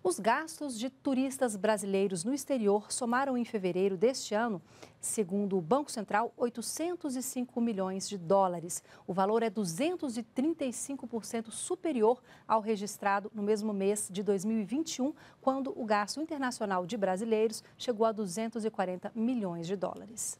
Os gastos de turistas brasileiros no exterior somaram em fevereiro deste ano, segundo o Banco Central, 805 milhões de dólares. O valor é 235% superior ao registrado no mesmo mês de 2021, quando o gasto internacional de brasileiros chegou a 240 milhões de dólares.